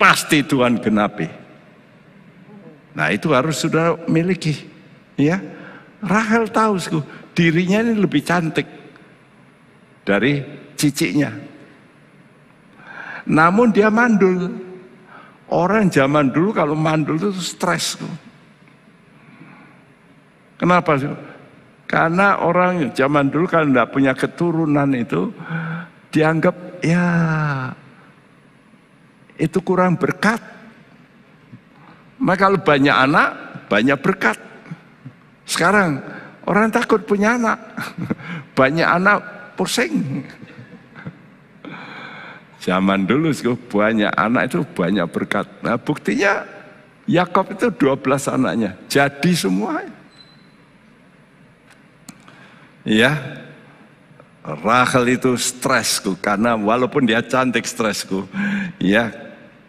pasti Tuhan genapi. Nah itu harus sudah miliki. Ya, Rahel tahu sku, dirinya ini lebih cantik dari ciciknya. Namun dia mandul. Orang zaman dulu kalau mandul itu stres. Kenapa? Karena orang zaman dulu kalau tidak punya keturunan itu dianggap ya itu kurang berkat. Maka kalau banyak anak, banyak berkat. Sekarang orang takut punya anak. <laughs> Banyak anak pusing. Zaman dulu banyak anak itu banyak berkat. Nah buktinya Yakob itu 12 anaknya. Jadi semua. Ya. Rahel itu stresku karena walaupun dia cantik stresku. Ya.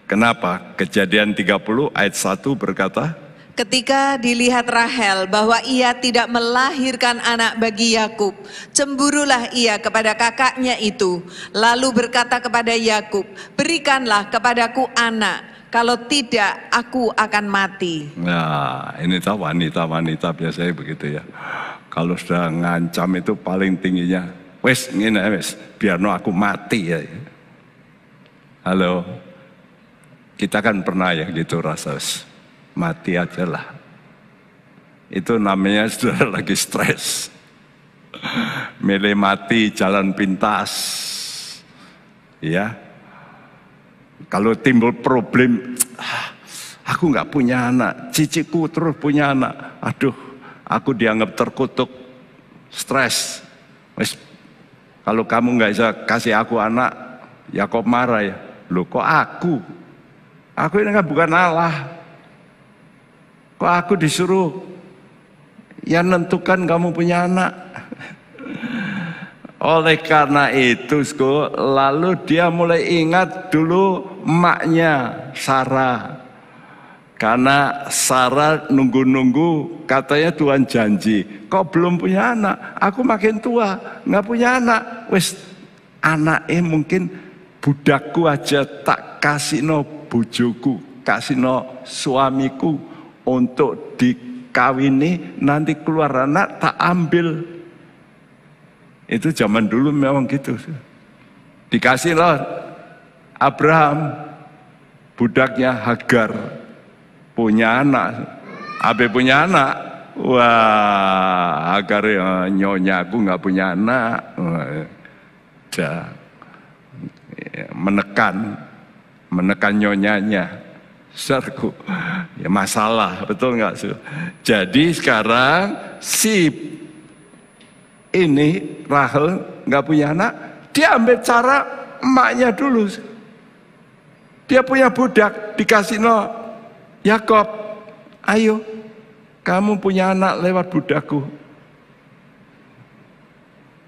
Kenapa? Kejadian 30 ayat 1 berkata, Ketika dilihat Rahel bahwa ia tidak melahirkan anak bagi Yakub, cemburulah ia kepada kakaknya itu, lalu berkata kepada Yakub, "Berikanlah kepadaku anak, kalau tidak aku akan mati." Nah, ini tahu wanita-wanita biasanya begitu ya. Kalau sudah ngancam itu paling tingginya, "Wes, ngene wes, biar no aku mati ya." Halo. Kita kan pernah ya gitu rasa mati ajalah. Itu namanya sudah <laughs> lagi stres. Milih mati jalan pintas. Ya. Kalau timbul problem, ah, aku nggak punya anak, ciciku terus punya anak. Aduh, aku dianggap terkutuk, stres. kalau kamu nggak bisa kasih aku anak, ya kok marah ya. Loh kok aku? Aku ini kan bukan Allah. Kok aku disuruh ya nentukan kamu punya anak? Oleh karena itu, sko, lalu dia mulai ingat dulu maknya Sarah. Karena Sarah nunggu-nunggu katanya Tuhan janji, Kok belum punya anak, aku makin tua, nggak punya anak. Wes anaknya mungkin budakku aja tak kasih no bujuku, kasih no suamiku, untuk dikawini nanti keluar anak tak ambil. Itu zaman dulu memang gitu. dikasihlah Abraham budaknya Hagar punya anak. Abe punya anak. Wah, Hagar eh, nyonya aku nggak punya anak. menekan menekan nyonyanya Saudaraku, ya masalah, betul nggak? sih? Jadi sekarang si ini Rahel nggak punya anak, dia ambil cara emaknya dulu. Dia punya budak dikasih no Yakob, ayo kamu punya anak lewat budakku.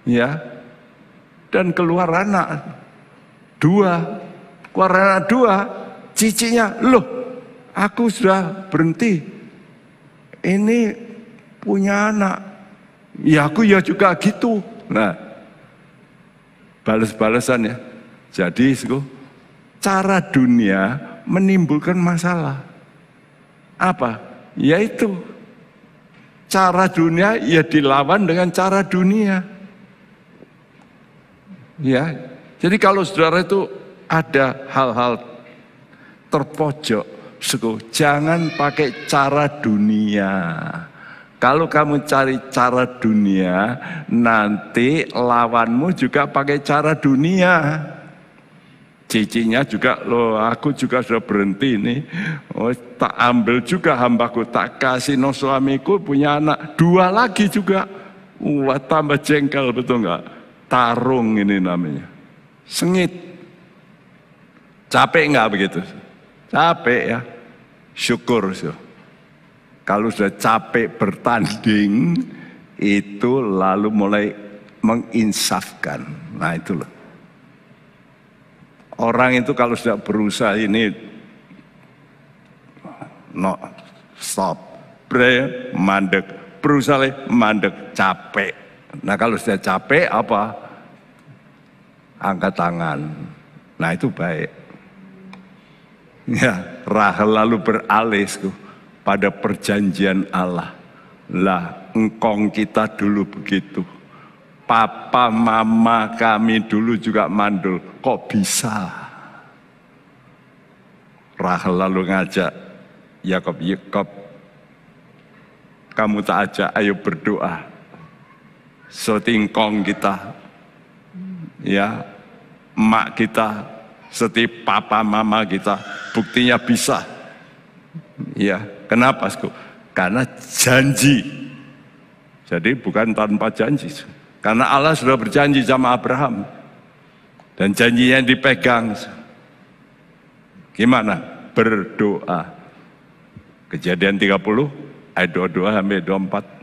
Ya, dan keluar anak dua, keluar anak dua, cicinya loh Aku sudah berhenti. Ini punya anak. Ya aku ya juga gitu. Nah, balas-balasan ya. Jadi, cara dunia menimbulkan masalah. Apa? Yaitu cara dunia ya dilawan dengan cara dunia. Ya. Jadi kalau saudara itu ada hal-hal terpojok Suku, jangan pakai cara dunia. Kalau kamu cari cara dunia, nanti lawanmu juga pakai cara dunia. Cicinya juga, loh aku juga sudah berhenti ini. Oh, tak ambil juga hambaku, tak kasih no suamiku punya anak. Dua lagi juga. Wah tambah jengkel betul nggak? Tarung ini namanya. Sengit. Capek nggak begitu? Capek ya. Syukur. So. Kalau sudah capek bertanding, itu lalu mulai menginsafkan. Nah itu loh. Orang itu kalau sudah berusaha ini, no, stop, bre, mandek, berusaha mandek, capek. Nah kalau sudah capek apa? Angkat tangan. Nah itu baik. Ya, Rahel lalu beralih pada perjanjian Allah. Lah, engkong kita dulu begitu. Papa, mama kami dulu juga mandul. Kok bisa? Rahel lalu ngajak Yakob, Yakob, kamu tak ajak, ayo berdoa. Setingkong kita, ya, emak kita, setiap papa mama kita buktinya bisa ya kenapa Sku? karena janji jadi bukan tanpa janji karena Allah sudah berjanji sama Abraham dan janjinya yang dipegang gimana berdoa kejadian 30 ayat 22 sampai 24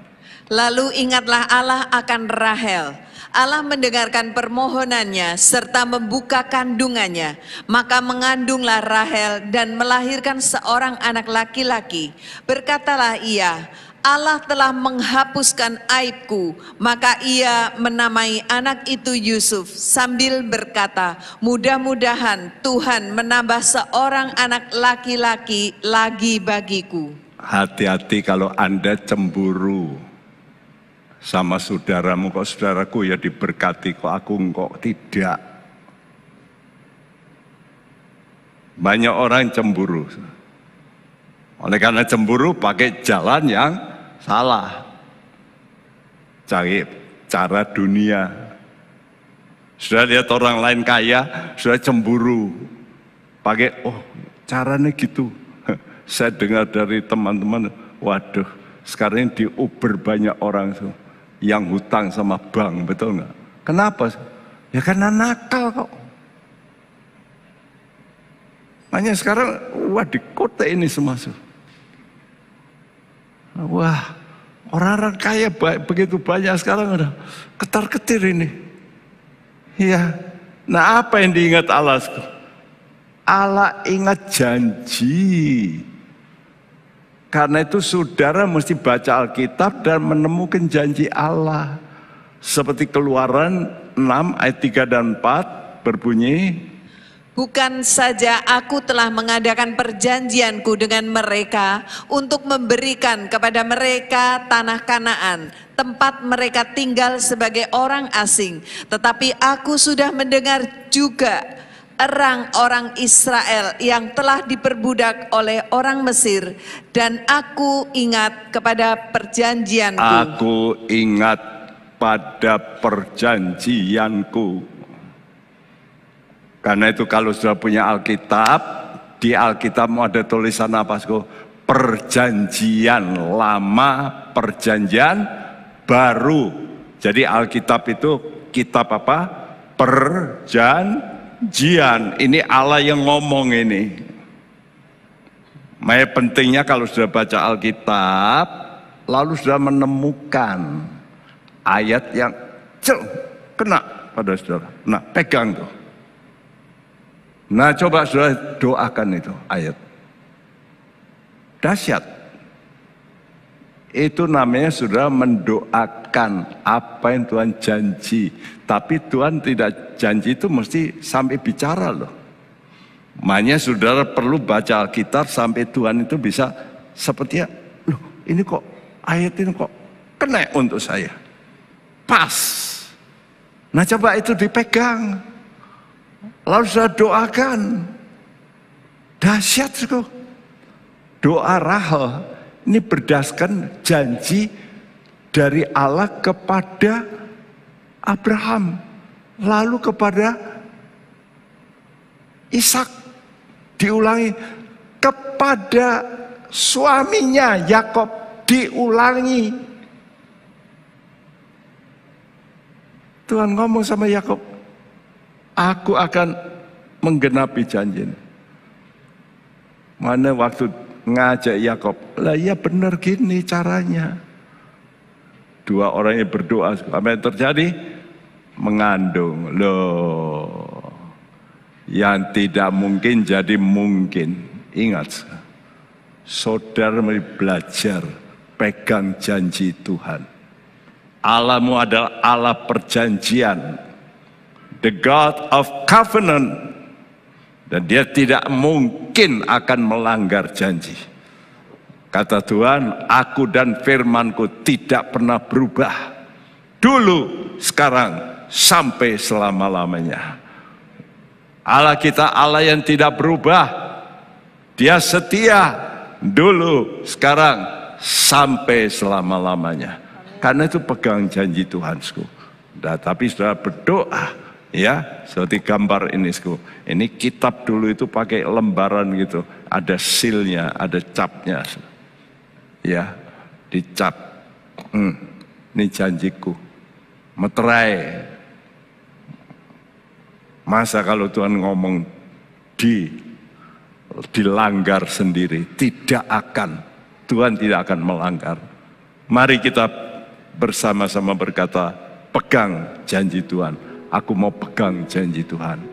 Lalu ingatlah Allah akan Rahel. Allah mendengarkan permohonannya serta membuka kandungannya. Maka mengandunglah Rahel dan melahirkan seorang anak laki-laki. Berkatalah ia, Allah telah menghapuskan aibku, maka ia menamai anak itu Yusuf sambil berkata, "Mudah-mudahan Tuhan menambah seorang anak laki-laki lagi bagiku." Hati-hati kalau Anda cemburu sama saudaramu kok saudaraku ya diberkati kok aku kok tidak. Banyak orang cemburu. Oleh karena cemburu pakai jalan yang salah. Cari cara dunia. Sudah lihat orang lain kaya, sudah cemburu. Pakai, oh caranya gitu. <laughs> Saya dengar dari teman-teman, waduh sekarang di Uber banyak orang tuh yang hutang sama bank, betul nggak? Kenapa? Ya karena nakal kok. Makanya sekarang, wah di kota ini semasa. Wah, orang-orang kaya baik, begitu banyak sekarang udah ketar-ketir ini. Iya. Nah apa yang diingat Allah? Allah ingat janji. Karena itu saudara mesti baca Alkitab dan menemukan janji Allah. Seperti keluaran 6 ayat 3 dan 4 berbunyi. Bukan saja aku telah mengadakan perjanjianku dengan mereka untuk memberikan kepada mereka tanah kanaan, tempat mereka tinggal sebagai orang asing. Tetapi aku sudah mendengar juga orang-orang Israel yang telah diperbudak oleh orang Mesir dan aku ingat kepada perjanjianku. Aku ingat pada perjanjianku. Karena itu kalau sudah punya Alkitab, di Alkitab mau ada tulisan apa? Perjanjian lama, perjanjian baru. Jadi Alkitab itu kitab apa? Perjanjian Jian, ini Allah yang ngomong ini. Maya pentingnya kalau sudah baca Alkitab, lalu sudah menemukan ayat yang cel, kena pada saudara. Nah, pegang tuh. Nah, coba sudah doakan itu ayat. dasyat. Itu namanya sudah mendoakan kerjakan apa yang Tuhan janji. Tapi Tuhan tidak janji itu mesti sampai bicara loh. Makanya saudara perlu baca Alkitab sampai Tuhan itu bisa seperti ya, loh ini kok ayat ini kok kena untuk saya. Pas. Nah coba itu dipegang. Lalu saya doakan. Dahsyat kok. Doa Rahel ini berdasarkan janji dari Allah kepada Abraham, lalu kepada Ishak. Diulangi kepada suaminya Yakob diulangi. Tuhan ngomong sama Yakob, aku akan menggenapi janji. Mana waktu ngajak Yakob? Lah ya benar gini caranya dua orang yang berdoa apa yang terjadi mengandung loh yang tidak mungkin jadi mungkin ingat saudara belajar pegang janji Tuhan Allahmu adalah Allah perjanjian the God of covenant dan dia tidak mungkin akan melanggar janji Kata Tuhan, aku dan firmanku tidak pernah berubah. Dulu, sekarang, sampai selama-lamanya. Allah kita Allah yang tidak berubah. Dia setia dulu, sekarang, sampai selama-lamanya. Karena itu pegang janji Tuhan, Nah, tapi sudah berdoa, ya seperti gambar ini sku ini kitab dulu itu pakai lembaran gitu ada silnya ada capnya ya dicap hmm, ini janjiku meterai masa kalau Tuhan ngomong di dilanggar sendiri tidak akan Tuhan tidak akan melanggar mari kita bersama-sama berkata pegang janji Tuhan aku mau pegang janji Tuhan